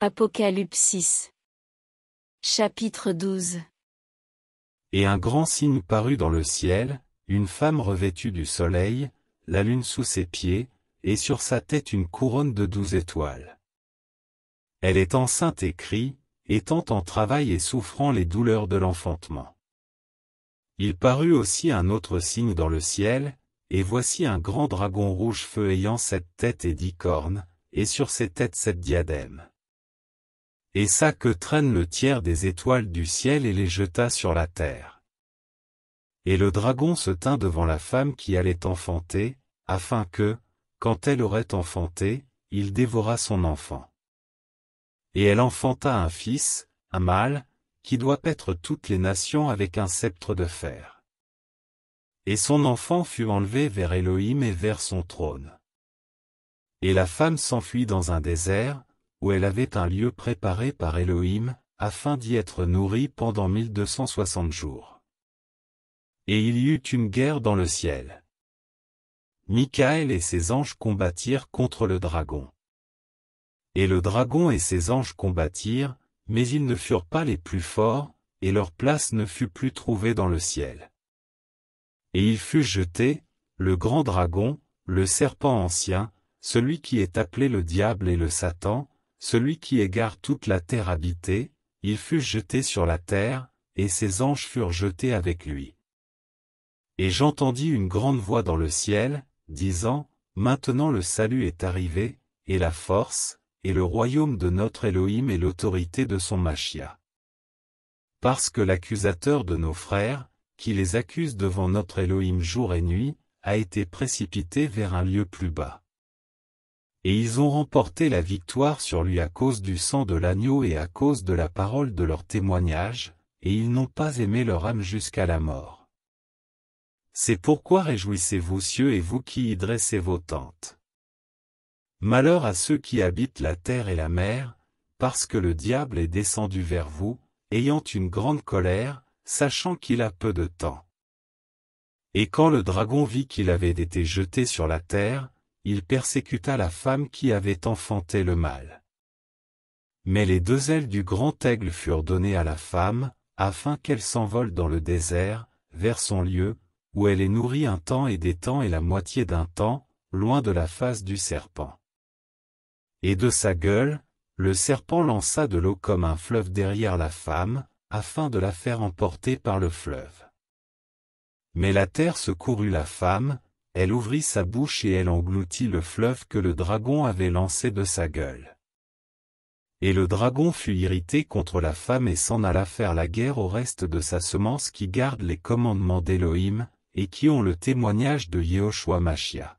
Apocalypse 6 Chapitre 12 Et un grand signe parut dans le ciel, une femme revêtue du soleil, la lune sous ses pieds, et sur sa tête une couronne de douze étoiles. Elle est enceinte et crie, étant en travail et souffrant les douleurs de l'enfantement. Il parut aussi un autre signe dans le ciel, et voici un grand dragon rouge feu ayant sept têtes et dix cornes, et sur ses têtes sept diadèmes et ça que traîne le tiers des étoiles du ciel et les jeta sur la terre. Et le dragon se tint devant la femme qui allait enfanter, afin que, quand elle aurait enfanté, il dévora son enfant. Et elle enfanta un fils, un mâle, qui doit paître toutes les nations avec un sceptre de fer. Et son enfant fut enlevé vers Elohim et vers son trône. Et la femme s'enfuit dans un désert, où elle avait un lieu préparé par Elohim, afin d'y être nourrie pendant 1260 jours. Et il y eut une guerre dans le ciel. Michael et ses anges combattirent contre le dragon. Et le dragon et ses anges combattirent, mais ils ne furent pas les plus forts, et leur place ne fut plus trouvée dans le ciel. Et il fut jeté, le grand dragon, le serpent ancien, celui qui est appelé le diable et le Satan, celui qui égare toute la terre habitée, il fut jeté sur la terre, et ses anges furent jetés avec lui. Et j'entendis une grande voix dans le ciel, disant, Maintenant le salut est arrivé, et la force, et le royaume de notre Elohim et l'autorité de son Machia. Parce que l'accusateur de nos frères, qui les accuse devant notre Elohim jour et nuit, a été précipité vers un lieu plus bas et ils ont remporté la victoire sur lui à cause du sang de l'agneau et à cause de la parole de leur témoignage, et ils n'ont pas aimé leur âme jusqu'à la mort. C'est pourquoi réjouissez-vous cieux et vous qui y dressez vos tentes. Malheur à ceux qui habitent la terre et la mer, parce que le diable est descendu vers vous, ayant une grande colère, sachant qu'il a peu de temps. Et quand le dragon vit qu'il avait été jeté sur la terre, il persécuta la femme qui avait enfanté le mâle. Mais les deux ailes du grand aigle furent données à la femme, afin qu'elle s'envole dans le désert, vers son lieu, où elle est nourrie un temps et des temps et la moitié d'un temps, loin de la face du serpent. Et de sa gueule, le serpent lança de l'eau comme un fleuve derrière la femme, afin de la faire emporter par le fleuve. Mais la terre secourut la femme, elle ouvrit sa bouche et elle engloutit le fleuve que le dragon avait lancé de sa gueule. Et le dragon fut irrité contre la femme et s'en alla faire la guerre au reste de sa semence qui garde les commandements d'Élohim, et qui ont le témoignage de Yehoshua Machia.